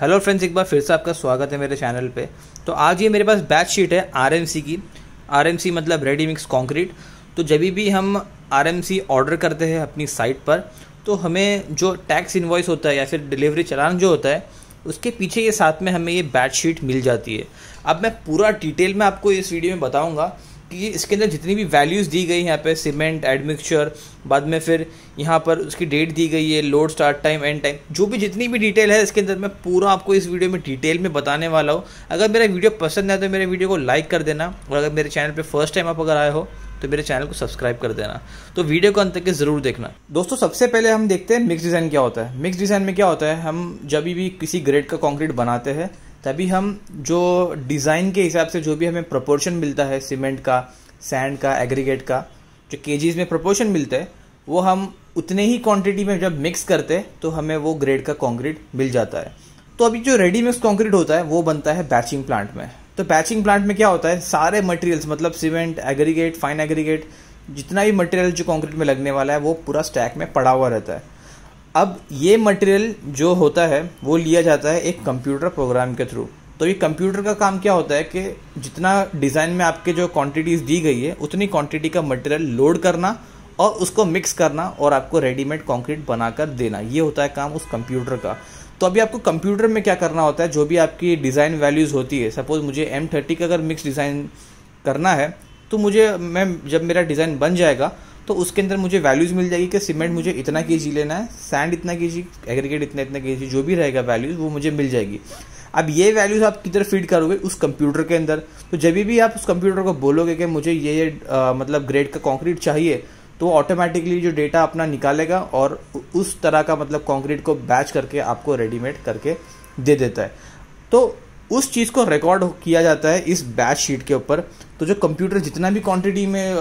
hello friends एक बार फिर से आपका स्वागत है मेरे चैनल पे तो आज ये मेरे पास बैच शीट है आर की आर मतलब रेडी मिक्स कॉन्क्रीट तो जब भी हम आर ऑर्डर करते हैं अपनी साइट पर तो हमें जो टैक्स इन्वॉइस होता है या फिर डिलीवरी चलान जो होता है उसके पीछे ये साथ में हमें ये बैच शीट मिल जाती है अब मैं पूरा डिटेल में आपको इस वीडियो में बताऊँगा कि इसके अंदर जितनी भी वैल्यूज़ दी गई यहाँ पे सीमेंट एडमिक्सचर बाद में फिर यहाँ पर उसकी डेट दी गई है load start time end time जो भी जितनी भी डिटेल है इसके अंदर मैं पूरा आपको इस वीडियो में डिटेल में बताने वाला हूँ अगर मेरा वीडियो पसंद आए तो मेरे वीडियो को लाइक कर देना और अगर मेरे चैनल पर फर्स्ट टाइम आप अगर आए हो तो मेरे चैनल को सब्सक्राइब कर देना तो वीडियो को अंत तक ज़रूर देखना दोस्तों सबसे पहले हम देखते हैं मिक्स डिज़ाइन क्या होता है मिक्स डिज़ाइन में क्या होता है हम जब भी किसी ग्रेड का कॉन्क्रीट बनाते हैं तभी हम जो डिज़ाइन के हिसाब से जो भी हमें प्रपोर्शन मिलता है सीमेंट का सैंड का एग्रीगेट का जो के में प्रपोर्शन मिलते हैं वो हम उतने ही क्वांटिटी में जब मिक्स करते हैं तो हमें वो ग्रेड का कंक्रीट मिल जाता है तो अभी जो रेडी मिक्स कंक्रीट होता है वो बनता है बैचिंग प्लांट में तो बैचिंग प्लांट में क्या होता है सारे मटेरियल्स मतलब सीमेंट एग्रीगेट फाइन एग्रीगेट जितना भी मटेरियल जो कंक्रीट में लगने वाला है वो पूरा स्टैक में पड़ा हुआ रहता है अब ये मटेरियल जो होता है वो लिया जाता है एक कंप्यूटर प्रोग्राम के थ्रू तो ये कंप्यूटर का काम क्या होता है कि जितना डिज़ाइन में आपके जो क्वांटिटीज़ दी गई है उतनी क्वांटिटी का मटेरियल लोड करना और उसको मिक्स करना और आपको रेडीमेड कंक्रीट बनाकर देना ये होता है काम उस कंप्यूटर का तो अभी आपको कंप्यूटर में क्या करना होता है जो भी आपकी डिज़ाइन वैल्यूज़ होती है सपोज़ मुझे एम थर्टी का अगर मिक्स डिज़ाइन करना है तो मुझे मैं जब मेरा डिज़ाइन बन जाएगा तो उसके अंदर मुझे वैल्यूज़ मिल जाएगी कि सीमेंट मुझे इतना के जी लेना है सैंड इतना के जी एग्रीगेट इतना इतना के जी जो भी रहेगा वैल्यूज़ वो मुझे मिल जाएगी अब ये वैल्यूज़ आप किधर फीड करोगे उस कंप्यूटर के अंदर तो जब भी आप उस कंप्यूटर को बोलोगे कि मुझे ये ये मतलब ग्रेड का कॉन्क्रीट चाहिए तो ऑटोमेटिकली जो डेटा अपना निकालेगा और उस तरह का मतलब कॉन्क्रीट को बैच करके आपको रेडीमेड करके दे देता है तो उस चीज़ को रिकॉर्ड किया जाता है इस बैच शीट के ऊपर तो जो कंप्यूटर जितना भी क्वांटिटी में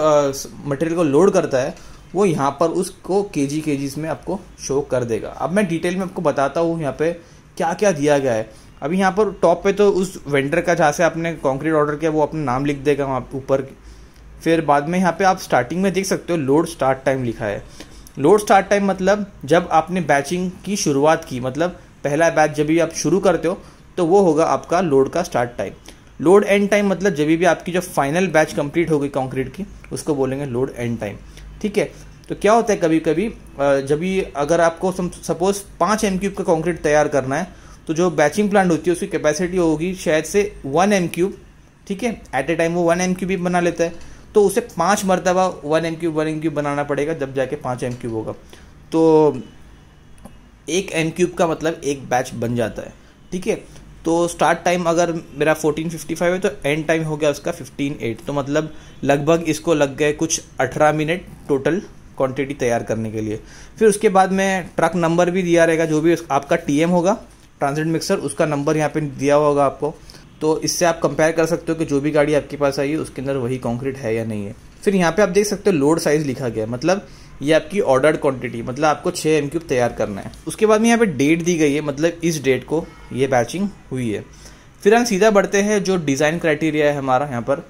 मटेरियल को लोड करता है वो यहाँ पर उसको के जी के जीज में आपको शो कर देगा अब मैं डिटेल में आपको बताता हूँ यहाँ पे क्या क्या दिया गया है अभी यहाँ पर टॉप पे तो उस वेंडर का जहाँ से आपने कॉन्क्रीट ऑर्डर किया वो अपना नाम लिख देगा वहाँ ऊपर फिर बाद में यहाँ पे आप स्टार्टिंग में देख सकते हो लोड स्टार्ट टाइम लिखा है लोड स्टार्ट टाइम मतलब जब आपने बैचिंग की शुरुआत की मतलब पहला बैच जब भी आप शुरू करते हो तो वो होगा आपका लोड का start time load end time मतलब जब भी आपकी जो फाइनल बैच कंप्लीट होगी कंक्रीट की उसको बोलेंगे लोड एंड टाइम ठीक है तो क्या होता है कभी कभी जब भी अगर आपको सपोज पाँच एम क्यूब का कंक्रीट तैयार करना है तो जो बैचिंग प्लांट होती है उसकी कैपेसिटी होगी शायद से वन एम क्यूब ठीक है एट ए टाइम वो वन एम क्यूब ही बना लेता है तो उसे पाँच मरतबा one M cube one M cube बनाना पड़ेगा जब जाके पाँच एम क्यूब होगा तो एक एम क्यूब का मतलब एक बैच बन जाता है ठीक है तो स्टार्ट टाइम अगर मेरा 14:55 है तो एंड टाइम हो गया उसका 158 तो मतलब लगभग इसको लग गए कुछ 18 मिनट टोटल क्वांटिटी तैयार करने के लिए फिर उसके बाद में ट्रक नंबर भी दिया रहेगा जो भी आपका टी होगा ट्रांसिट मिक्सर उसका नंबर यहाँ पे दिया होगा आपको तो इससे आप कंपेयर कर सकते हो कि जो भी गाड़ी आपके पास आई है उसके अंदर वही कॉन्क्रीट है या नहीं है फिर यहाँ पे आप देख सकते हो लोड साइज़ लिखा गया मतलब ये आपकी ऑर्डर्ड क्वांटिटी मतलब आपको छः एम क्यूब तैयार करना है उसके बाद में यहाँ पे डेट दी गई है मतलब इस डेट को ये बैचिंग हुई है फिर हम सीधा बढ़ते हैं जो डिज़ाइन क्राइटेरिया है हमारा यहाँ पर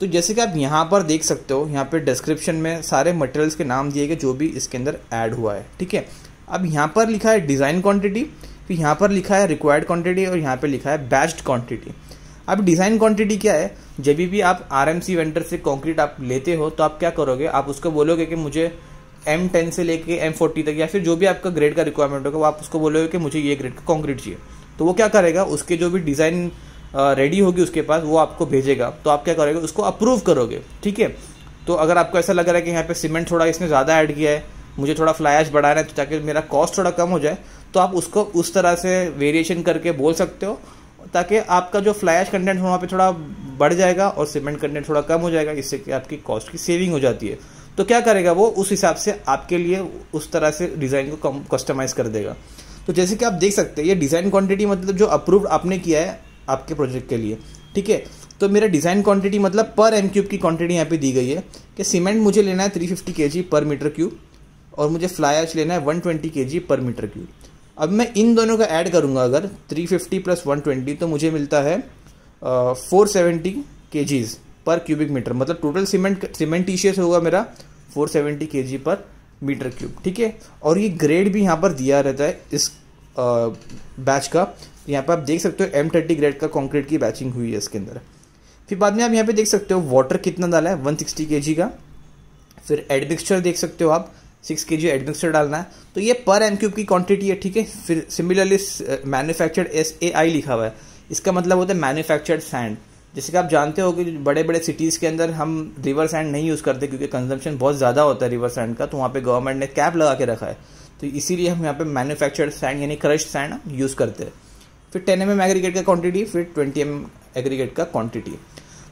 तो जैसे कि आप यहाँ पर देख सकते हो यहाँ पर डिस्क्रिप्शन में सारे मटेरियल्स के नाम दिए गए जो भी इसके अंदर ऐड हुआ है ठीक है अब यहाँ पर लिखा है डिज़ाइन क्वान्टिटी फिर यहाँ पर लिखा है रिक्वायर्ड क्वान्टिटी और यहाँ पर लिखा है बैच्ड क्वान्टिटी अब डिज़ाइन क्वांटिटी क्या है जब भी आप आर वेंडर से कंक्रीट आप लेते हो तो आप क्या करोगे आप उसको बोलोगे कि मुझे एम टेन से लेके एम फोर्टी तक या फिर जो भी आपका ग्रेड का रिक्वायरमेंट होगा वो आप उसको बोलोगे कि मुझे ये ग्रेड का कॉन्क्रीट चाहिए तो वो क्या करेगा उसके जो भी डिज़ाइन रेडी होगी उसके पास वो आपको भेजेगा तो आप क्या करोगे उसको अप्रूव करोगे ठीक है तो अगर आपको ऐसा लग रहा है कि यहाँ पे सीमेंट थोड़ा इसने ज़्यादा ऐड किया है मुझे थोड़ा फ्लाइश बढ़ाना है तो ताकि मेरा कॉस्ट थोड़ा कम हो जाए तो आप उसको उस तरह से वेरिएशन करके बोल सकते हो ताकि आपका जो फ्लैश कंटेंट वहाँ पे थोड़ा बढ़ जाएगा और सीमेंट कंटेंट थोड़ा कम हो जाएगा इससे कि आपकी कॉस्ट की सेविंग हो जाती है तो क्या करेगा वो उस हिसाब से आपके लिए उस तरह से डिज़ाइन को कस्टमाइज कर देगा तो जैसे कि आप देख सकते हैं ये डिज़ाइन क्वांटिटी मतलब जो अप्रूव्ड आपने किया है आपके प्रोजेक्ट के लिए ठीक है तो मेरा डिज़ाइन क्वांटिटी मतलब पर एम क्यूब की क्वांटिटी यहाँ पे दी गई है कि सीमेंट मुझे लेना है 350 फिफ्टी पर मीटर क्यूब और मुझे फ्लाई एच लेना है 120 ट्वेंटी पर मीटर क्यूब अब मैं इन दोनों का ऐड करूँगा अगर 350 फिफ्टी प्लस वन तो मुझे मिलता है four seventy per cubic metre मतलब टोटल सीमेंट सीमेंटिशियस होगा मेरा 470 सेवेंटी पर मीटर क्यूब ठीक है और ये ग्रेड भी यहाँ पर दिया रहता है इस बैच का यहाँ पर आप देख सकते हो एम थर्टी ग्रेड का कॉन्क्रीट की बैचिंग हुई है इसके अंदर फिर बाद में आप यहाँ पे देख सकते हो वाटर कितना डाला है 160 सिक्सटी का फिर एडमिक्सचर देख सकते हो आप सिक्स के जी एडमिक्सचर डालना है तो ये पर एम क्यूब की क्वांटिटी है ठीक है फिर similarly manufactured S A I लिखा हुआ है इसका मतलब होता है मैन्युफैक्चर्ड सैंड जैसे कि आप जानते हो कि बड़े बड़े सिटीज़ के अंदर हम रिवर सैंड नहीं यूज़ करते क्योंकि कंजम्पशन बहुत ज़्यादा होता है रिवर सैंड का तो वहाँ पे गवर्नमेंट ने कैप लगा के रखा है तो इसीलिए हम यहाँ पे मैन्युफैक्चर्ड सैंड यानी क्रश्ड सैंड यूज़ करते हैं फिर टेन एम एग्रीगेट का क्वान्टिटी फिर ट्वेंटी एम एग्रीगेट का क्वान्टिटी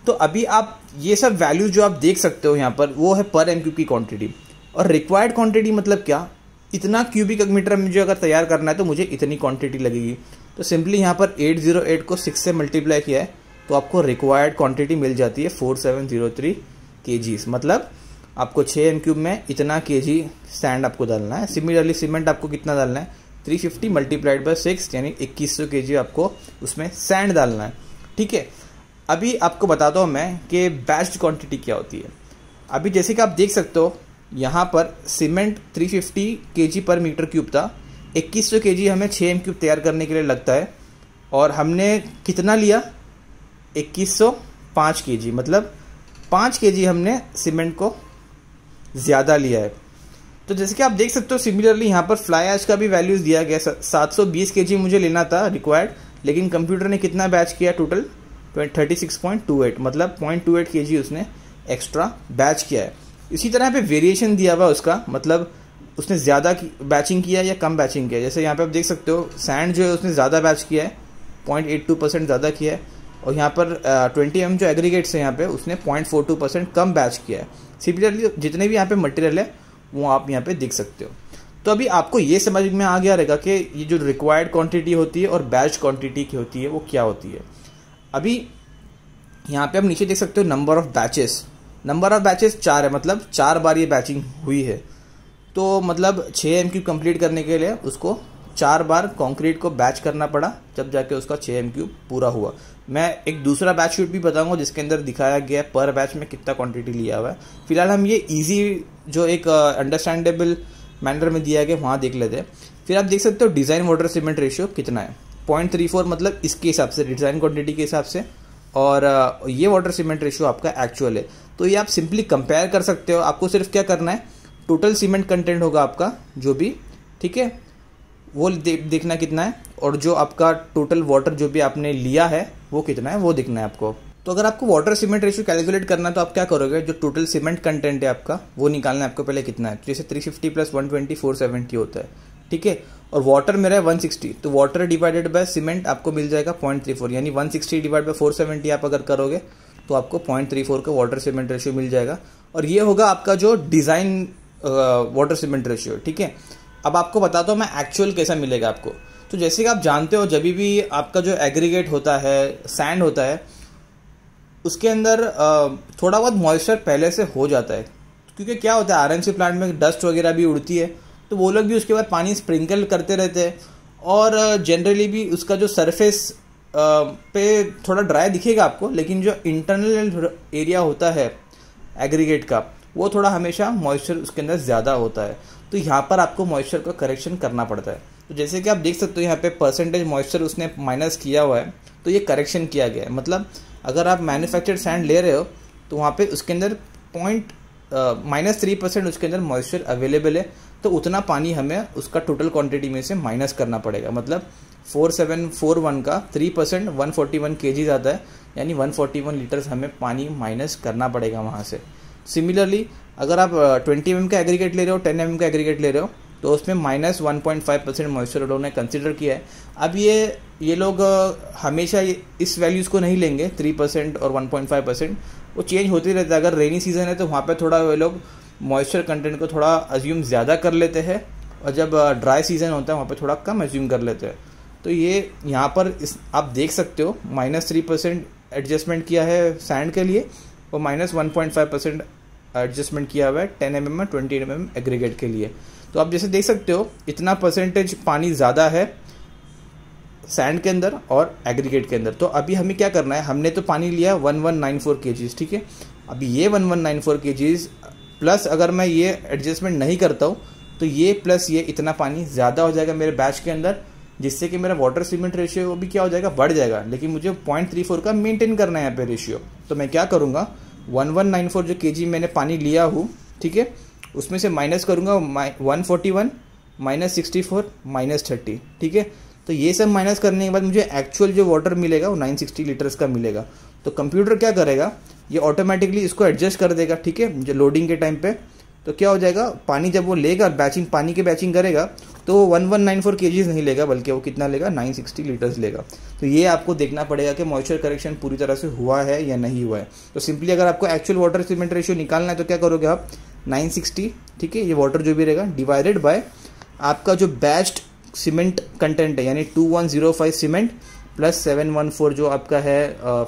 तो अभी आप ये सब वैल्यू जो आप देख सकते हो यहाँ पर वो है पर एम क्यूब की क्वान्टिटी और रिक्वायर्ड क्वान्टिटी मतलब क्या इतना क्यूबिक मीटर मुझे अगर तैयार करना है तो मुझे इतनी क्वान्टिटी लगेगी तो सिंपली यहाँ पर एट जीरो एट को सिक्स से मल्टीप्लाई किया है तो आपको रिक्वायर्ड क्वांटिटी मिल जाती है फोर सेवन जीरो थ्री के मतलब आपको छः एम क्यूब में इतना के जी सैंड आपको डालना है सिमिलरली सीमेंट आपको कितना डालना है three fifty multiplied by six यानी इक्कीस सौ के जी आपको उसमें सैंड डालना है ठीक है अभी आपको बताता हूँ मैं कि बेस्ट क्वांटिटी क्या होती है अभी जैसे कि आप देख सकते हो यहाँ पर cement 350 fifty per metre cube था 2100 सौ हमें 6 एम क्यूब तैयार करने के लिए लगता है और हमने कितना लिया इक्कीस सौ पाँच के जी मतलब पाँच के जी हमने सीमेंट को ज़्यादा लिया है तो जैसे कि आप देख सकते हो सिमिलरली यहाँ पर फ्लाई ऐश का भी वैल्यूज़ दिया गया सात सौ बीस के जी मुझे लेना था रिक्वायर्ड लेकिन कंप्यूटर ने कितना बैच किया total thirty six point two eight मतलब point two eight K G उसने एक्स्ट्रा बैच किया है इसी तरह पे वेरिएशन दिया हुआ उसका मतलब उसने ज़्यादा की, बैचिंग किया या कम बैचिंग किया जैसे यहाँ पे आप देख सकते हो सैंड जो है उसने ज़्यादा बैच किया है पॉइंट एट टू परसेंट ज़्यादा किया है और यहाँ पर ट्वेंटी एम जो एग्रीगेट्स है यहाँ पे उसने पॉइंट फोर टू परसेंट कम बैच किया है सिमिलरली जितने भी यहाँ पे मटेरियल है वो आप यहाँ पे देख सकते हो तो अभी आपको ये समझ में आ गया रहेगा कि ये जो रिक्वायर्ड क्वांटिटी होती है और बैच क्वांटिटी की होती है वो क्या होती है अभी यहाँ पे आप नीचे देख सकते हो number of batches number of batches चार है मतलब चार बार ये बैचिंग हुई है तो मतलब छः एम क्यूब कम्प्लीट करने के लिए उसको चार बार कंक्रीट को बैच करना पड़ा जब जाके उसका छः एम क्यूब पूरा हुआ मैं एक दूसरा बैच शूट भी बताऊंगा जिसके अंदर दिखाया गया है पर बैच में कितना क्वांटिटी लिया हुआ है फिलहाल हम ये इजी जो एक अंडरस्टैंडेबल uh, मैनर में दिया गया वहाँ देख लेते हैं फिर आप देख सकते हो डिज़ाइन वाटर सीमेंट रेशियो कितना है पॉइंट थ्री फोर मतलब इसके हिसाब से डिज़ाइन क्वान्टिटी के हिसाब से और uh, ये वाटर सीमेंट रेशियो आपका एक्चुअल है तो ये आप सिंपली कंपेयर कर सकते हो आपको सिर्फ क्या करना है टोटल सीमेंट कंटेंट होगा आपका जो भी ठीक है वो दे, देखना कितना है और जो आपका टोटल वाटर जो भी आपने लिया है वो कितना है वो दिखना है आपको तो अगर आपको वाटर सीमेंट रेशियो कैलकुलेट करना है तो आप क्या करोगे जो टोटल सीमेंट कंटेंट है आपका वो निकालना है आपको पहले कितना है जैसे 350 प्लस 120 470 होता है ठीक है और वाटर मेरा है 160 तो वाटर डिवाइडेड बाय सीमेंट आपको मिल जाएगा फोर यानी सिक्सटी डिवाइड बाय सेवेंटी आप अगर करोगे तो आपको फोर का वाटर सीमेंट रेशियो मिल जाएगा और ये होगा आपका जो डिज़ाइन वाटर सीमेंट रेशियो ठीक है अब आपको बताता हूँ मैं एक्चुअल कैसा मिलेगा आपको तो जैसे कि आप जानते हो जब भी आपका जो एग्रीगेट होता है सैंड होता है उसके अंदर थोड़ा बहुत मॉइस्चर पहले से हो जाता है क्योंकि क्या होता है आर प्लांट में डस्ट वगैरह भी उड़ती है तो वो लोग भी उसके बाद पानी स्प्रिंकल करते रहते हैं और जनरली भी उसका जो सरफेस पे थोड़ा ड्राई दिखेगा आपको लेकिन जो इंटरनल एरिया होता है एग्रीगेट का वो थोड़ा हमेशा मॉइस्चर उसके अंदर ज़्यादा होता है तो यहाँ पर आपको मॉइस्चर का करेक्शन करना पड़ता है तो जैसे कि आप देख सकते हो यहाँ पे परसेंटेज मॉइस्चर उसने माइनस किया हुआ है तो ये करेक्शन किया गया है मतलब अगर आप मैन्युफैक्चर्ड सैंड ले रहे हो तो वहाँ पे उसके अंदर पॉइंट माइनस थ्री परसेंट उसके अंदर मॉइस्चर अवेलेबल है तो उतना पानी हमें उसका टोटल क्वांटिटी में से माइनस करना पड़ेगा मतलब फोर सेवन फोर वन का three percent one forty one K G आता है यानी वन फोर्टी वन लीटर्स हमें पानी माइनस करना पड़ेगा वहाँ से सिमिलरली अगर आप ट्वेंटी एम का एग्रीगेट ले रहे हो टेन एम का एग्रीगेट ले रहे हो तो उसमें minus one point five percent moisture उन्होंने ने कंसिडर किया है अब ये ये लोग हमेशा इस वैल्यूज़ को नहीं लेंगे थ्री परसेंट और वन पॉइंट फाइव परसेंट वो चेंज होते रहता है अगर रेनी सीज़न है तो वहाँ पर थोड़ा वे लोग मॉइस्चर कंटेंट को थोड़ा अज्यूम ज़्यादा कर लेते हैं और जब ड्राई सीज़न होता है वहाँ पर थोड़ा कम अज्यूम कर लेते हैं तो ये यहाँ पर इस आप देख सकते हो माइनस थ्री परसेंट एडजस्टमेंट किया है सैंड के लिए और minus one point five percent adjustment किया हुआ है टेन एम एम में ट्वेंटी एम एम एग्रीगेट के लिए तो आप जैसे देख सकते हो इतना परसेंटेज पानी ज़्यादा है सैंड के अंदर और एग्रीगेट के अंदर तो अभी हमें क्या करना है हमने तो पानी लिया वन वन नाइन फोर के जीज ठीक है अभी ये वन वन नाइन फोर के जीज प्लस अगर मैं ये एडजस्टमेंट नहीं करता हूँ तो ये प्लस ये इतना पानी ज़्यादा हो जाएगा मेरे बैच के अंदर जिससे कि मेरा वाटर सीमेंट रेशियो भी क्या हो जाएगा बढ़ जाएगा लेकिन मुझे पॉइंट थ्री फोर का मेंटेन करना है यहाँ पे रेशियो तो मैं क्या करूँगा वन वन नाइन फोर जो के जी मैंने पानी लिया हूँ ठीक है उसमें से माइनस करूँगा one forty one minus sixty four minus thirty ठीक है तो ये सब माइनस करने के बाद मुझे एक्चुअल जो वाटर मिलेगा वो नाइन सिक्सटी लीटर्स का मिलेगा तो कंप्यूटर क्या करेगा ये ऑटोमेटिकली इसको एडजस्ट कर देगा ठीक है जो लोडिंग के टाइम पर तो क्या हो जाएगा पानी जब वो लेगा बैचिंग पानी की बैचिंग करेगा तो वो वन वन नाइन फोर के नहीं लेगा बल्कि वो कितना लेगा नाइन सिक्सटी लीटर्स लेगा तो ये आपको देखना पड़ेगा कि मॉइस्चर करेक्शन पूरी तरह से हुआ है या नहीं हुआ है तो सिंपली अगर आपको एक्चुअल वाटर सीमेंट रेशियो निकालना है तो क्या करोगे आप सिक्सटी ठीक है ये वाटर जो भी रहेगा डिवाइडेड बाय आपका जो बैच्ड सीमेंट कंटेंट है यानी फाइव सीमेंट प्लस फोर जो आपका है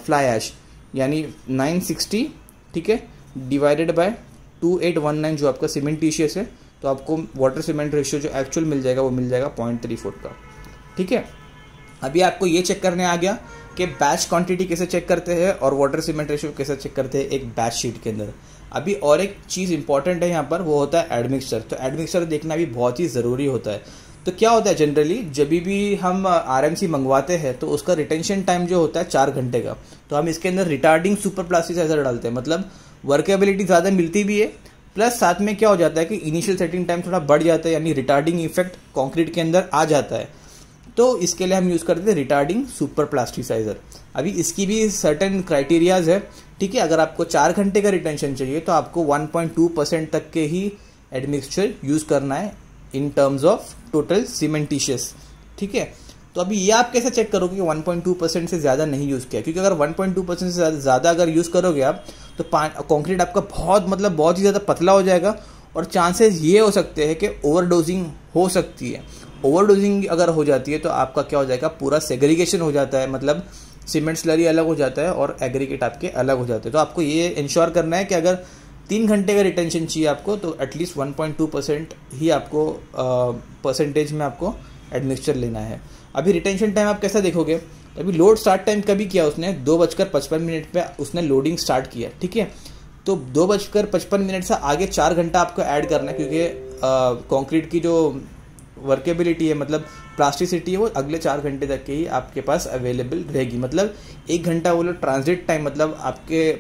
फ्लाई एश यानी सिक्सटी ठीक है divided by two eight one nine जो आपका सीमेंट टीशियस है तो आपको वाटर सीमेंट रेशियो जो एक्चुअल मिल जाएगा वो मिल जाएगा पॉइंट थ्री फोर का ठीक है अभी आपको ये चेक करने आ गया कि बैच क्वांटिटी कैसे चेक करते हैं और वाटर सीमेंट रेशियो कैसे चेक करते हैं एक बैच शीट के अंदर अभी और एक चीज़ इंपॉर्टेंट है यहाँ पर वो होता है एडमिक्सचर तो एडमिक्सचर देखना भी बहुत ही ज़रूरी होता है तो क्या होता है जनरली जब भी हम आर मंगवाते हैं तो उसका रिटेंशन टाइम जो होता है चार घंटे का तो हम इसके अंदर रिटार्डिंग सुपर प्लास्टिक डालते हैं मतलब वर्केबिलिटी ज़्यादा मिलती भी है प्लस साथ में क्या हो जाता है कि इनिशियल सेटिंग टाइम थोड़ा बढ़ जाता है यानी रिटार्डिंग इफेक्ट कॉन्क्रीट के अंदर आ जाता है तो इसके लिए हम यूज़ करते हैं रिटार्डिंग सुपर प्लास्टिसाइज़र अभी इसकी भी सर्टेन क्राइटेरियाज है ठीक है अगर आपको चार घंटे का रिटेंशन चाहिए तो आपको 1.2 परसेंट तक के ही एडमिक्सचर यूज़ करना है in terms of total cementitious ठीक है तो अभी ये आप कैसे चेक करोगे कि 1.2 परसेंट से ज़्यादा नहीं यूज़ किया क्योंकि अगर 1.2 परसेंट से ज़्यादा अगर यूज़ करोगे आप तो कंक्रीट आपका बहुत मतलब बहुत ही ज़्यादा पतला हो जाएगा और चांसेस ये हो सकते हैं कि ओवरडोजिंग हो सकती है ओवरडोजिंग अगर हो जाती है तो आपका क्या हो जाएगा पूरा सेग्रीगेशन हो जाता है मतलब सीमेंट स्लरी अलग हो जाता है और एग्रीगेट आपके अलग हो जाते हैं तो आपको ये इंश्योर करना है कि अगर तीन घंटे का रिटेंशन चाहिए आपको तो at least one point two percent ही आपको परसेंटेज में आपको एडमिक्सचर लेना है अभी रिटेंशन टाइम आप कैसा देखोगे अभी लोड स्टार्ट टाइम कभी किया उसने दो बजकर पचपन मिनट पर उसने लोडिंग स्टार्ट किया ठीक है तो दो बजकर पचपन मिनट से आगे चार घंटा आपको ऐड करना है क्योंकि कंक्रीट की जो वर्केबिलिटी है मतलब प्लास्टिसिटी है वो अगले चार घंटे तक के ही आपके पास अवेलेबल रहेगी मतलब एक घंटा वो लोग ट्रांजिट टाइम मतलब आपके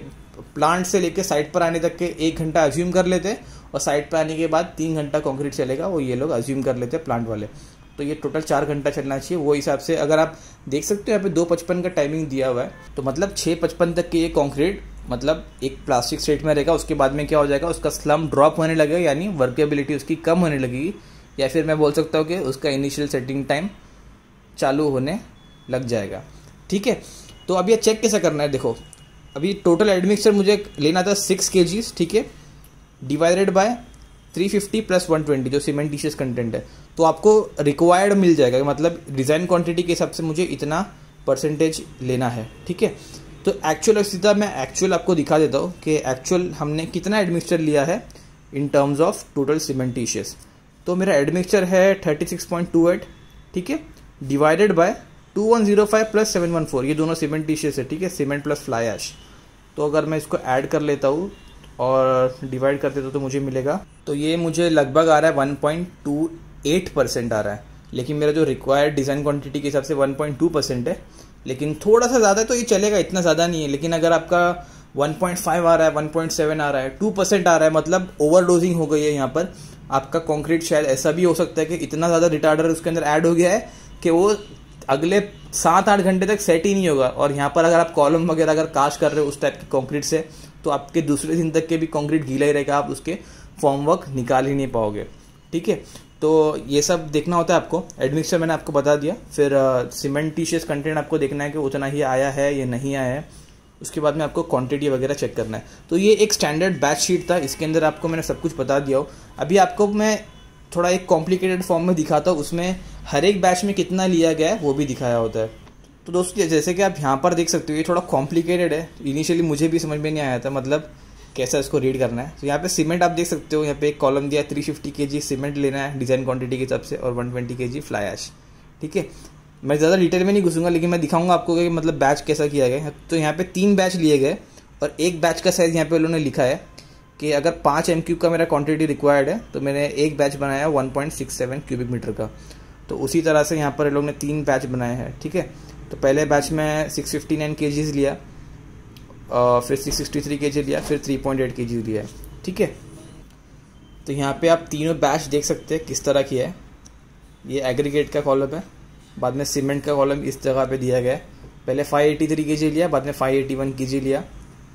प्लांट से लेकर साइट पर आने तक के एक घंटा अज्यूम कर लेते हैं और साइट पर आने के बाद तीन घंटा कंक्रीट चलेगा वो ये लोग अज्यूम कर लेते हैं प्लांट वाले तो ये टोटल चार घंटा चलना चाहिए वो हिसाब से अगर आप देख सकते हो यहाँ पे दो पचपन का टाइमिंग दिया हुआ है तो मतलब छः पचपन तक के ये कॉन्क्रीट मतलब एक प्लास्टिक स्टेट में रहेगा उसके बाद में क्या हो जाएगा उसका स्लम ड्रॉप होने लगेगा यानी वर्केबिलिटी उसकी कम होने लगेगी या फिर मैं बोल सकता हूँ कि उसका इनिशियल सेटिंग टाइम चालू होने लग जाएगा ठीक है तो अब यह चेक कैसे करना है देखो अभी टोटल एडमिक्सर मुझे लेना था सिक्स के ठीक है divided by three fifty plus one twenty जो सीमेंटिशियस कंटेंट है तो आपको रिक्वायर्ड मिल जाएगा मतलब डिज़ाइन क्वांटिटी के हिसाब से मुझे इतना परसेंटेज लेना है ठीक है तो एक्चुअल सीधा मैं एक्चुअल आपको दिखा देता हूँ कि एक्चुअल हमने कितना एडमिक्सचर लिया है in terms of total cementitious तो मेरा एडमिक्सचर है एट ठीक है डिवाइडेड बाय 2105 प्लस 714 ये दोनों सीमेंटिशियस है ठीक है सीमेंट प्लस फ्लाई ऐश तो अगर मैं इसको ऐड कर लेता हूँ और डिवाइड करते तो, तो मुझे मिलेगा तो ये मुझे लगभग आ रहा है one point two eight percent आ रहा है लेकिन मेरा जो रिक्वायर्ड डिज़ाइन क्वांटिटी के हिसाब से वन पॉइंट टू परसेंट है लेकिन थोड़ा सा ज़्यादा है तो ये चलेगा इतना ज़्यादा नहीं है लेकिन अगर आपका 1.5 आ रहा है 1.7 आ रहा है 2 परसेंट आ रहा है मतलब डोजिंग हो गई है यहाँ पर आपका कंक्रीट शायद ऐसा भी हो सकता है कि इतना ज़्यादा रिटार्डर उसके अंदर ऐड हो गया है कि वो अगले सात आठ घंटे तक सेट ही नहीं होगा और यहाँ पर अगर आप कॉलम वगैरह अगर काश कर रहे हो उस टाइप की कंक्रीट से तो आपके दूसरे दिन तक के भी कॉन्क्रीट गीला ही रहेगा आप उसके फॉर्म वर्क निकाल ही नहीं पाओगे ठीक है तो ये सब देखना होता है आपको एडमिक्सर मैंने आपको बता दिया फिर सीमेंटिशियस कंटेंट आपको देखना है कि उतना ही आया है या नहीं आया है उसके बाद में आपको क्वांटिटी वगैरह चेक करना है तो ये एक स्टैंडर्ड बैच शीट था इसके अंदर आपको मैंने सब कुछ बता दिया हो अभी आपको मैं थोड़ा एक कॉम्प्लिकेटेड फॉर्म में दिखाता हूँ उसमें हर एक बैच में कितना लिया गया है वो भी दिखाया होता है तो दोस्तों जैसे कि आप यहाँ पर देख सकते हो ये थोड़ा कॉम्प्लिकेटेड है इनिशियली मुझे भी समझ में नहीं आया था मतलब कैसा इसको रीड करना है तो यहाँ पे सीमेंट आप देख सकते हो यहाँ पे एक कॉलम दिया थ्री फिफ्टी के जी सीमेंट लेना है डिज़ाइन क्वांटिटी के हिसाब से और वन ट्वेंटी के जी फ्लाई ऐश ठीक है मैं ज़्यादा डिटेल में नहीं घुसूंगा लेकिन मैं दिखाऊंगा आपको कि मतलब बैच कैसा किया गया तो यहाँ पे तीन बैच लिए गए और एक बैच का साइज़ यहाँ पे उन्होंने लिखा है कि अगर पाँच एम का मेरा क्वान्टिटी रिक्वायर्ड है तो मैंने एक बैच बनाया वन क्यूबिक मीटर का तो उसी तरह से यहाँ पर लोग ने तीन बैच बनाए हैं ठीक है तो पहले बैच में 659 केजीज लिया और फिर 663 केजी लिया फिर 3.8 केजी लिया ठीक है तो यहाँ पे आप तीनों बैच देख सकते हैं किस तरह की है ये एग्रीगेट का कॉलम है बाद में सीमेंट का कॉलम इस जगह पे दिया गया है पहले 583 के लिया बाद में 581 केजी लिया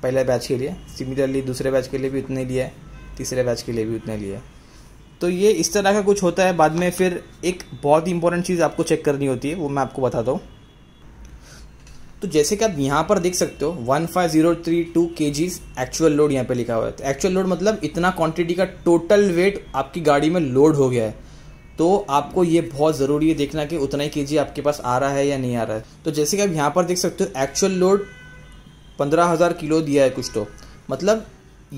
पहले बैच के लिए सिमिलरली दूसरे बैच के लिए भी उतने लिया है तीसरे बैच के लिए भी उतने लिया तो ये इस तरह का कुछ होता है बाद में फिर एक बहुत ही इंपॉर्टेंट चीज़ आपको चेक करनी होती है वो मैं आपको बताता हूँ तो जैसे कि आप यहाँ पर देख सकते हो one five zero three two K Gs actual load यहाँ पे लिखा हुआ है तो एक्चुअल लोड मतलब इतना क्वांटिटी का टोटल वेट आपकी गाड़ी में लोड हो गया है तो आपको ये बहुत ज़रूरी है देखना कि उतना ही के आपके पास आ रहा है या नहीं आ रहा है तो जैसे कि आप यहाँ पर देख सकते हो एक्चुअल लोड पंद्रह हज़ार किलो दिया है कुछ तो मतलब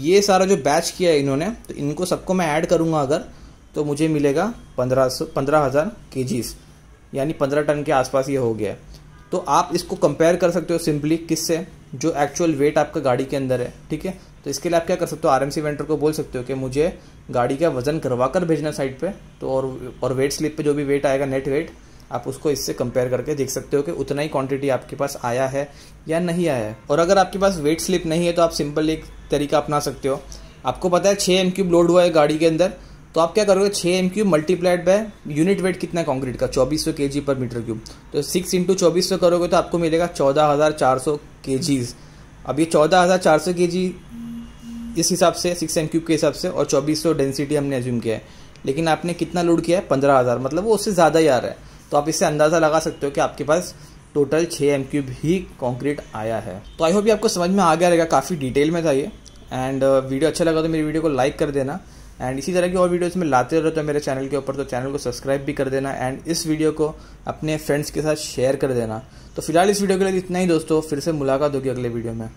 ये सारा जो बैच किया है इन्होंने तो इनको सबको मैं ऐड करूँगा अगर तो मुझे मिलेगा पंद्रह सौ पंद्रह हज़ार के यानी पंद्रह टन के आसपास ये हो गया है तो आप इसको कंपेयर कर सकते हो सिंपली किससे जो एक्चुअल वेट आपका गाड़ी के अंदर है ठीक है तो इसके लिए आप क्या कर सकते हो आरएमसी वेंटर को बोल सकते हो कि मुझे गाड़ी का वजन करवा कर भेजना साइड पे तो और और वेट स्लिप पे जो भी वेट आएगा नेट वेट आप उसको इससे कंपेयर करके देख सकते हो कि उतना ही क्वांटिटी आपके पास आया है या नहीं आया है और अगर आपके पास वेट स्लिप नहीं है तो आप सिंपल एक तरीका अपना सकते हो आपको पता है छः एम क्यूब लोड हुआ है गाड़ी के अंदर तो आप क्या करोगे छः M cube multiplied by unit weight कितना है कॉन्क्रीट का चौबीस सौ K G per metre cube तो सिक्स इंटू चौबीस सौ करोगे तो आपको मिलेगा चौदह हज़ार चार सौ के जीज अब ये चौदह हज़ार चार सौ के जी इस हिसाब से सिक्स एम क्यूब के हिसाब से और चौबीस सौ डेंसिटी हमने एज्यूम किया है लेकिन आपने कितना लोड किया है पंद्रह हज़ार मतलब वो उससे ज़्यादा ही आ रहा है तो आप इससे अंदाज़ा लगा सकते हो कि आपके पास टोटल छः एम क्यूब ही कॉन्क्रीट आया है तो आई होप ये आपको समझ में आ गया रहेगा काफ़ी डिटेल में था ये एंड वीडियो uh, अच्छा लगा तो मेरी वीडियो को लाइक कर देना एंड इसी तरह की और वीडियोस में लाते रहते तो हैं मेरे चैनल के ऊपर तो चैनल को सब्सक्राइब भी कर देना एंड इस वीडियो को अपने फ्रेंड्स के साथ शेयर कर देना तो फिलहाल इस वीडियो के लिए इतना ही दोस्तों फिर से मुलाकात होगी अगले वीडियो में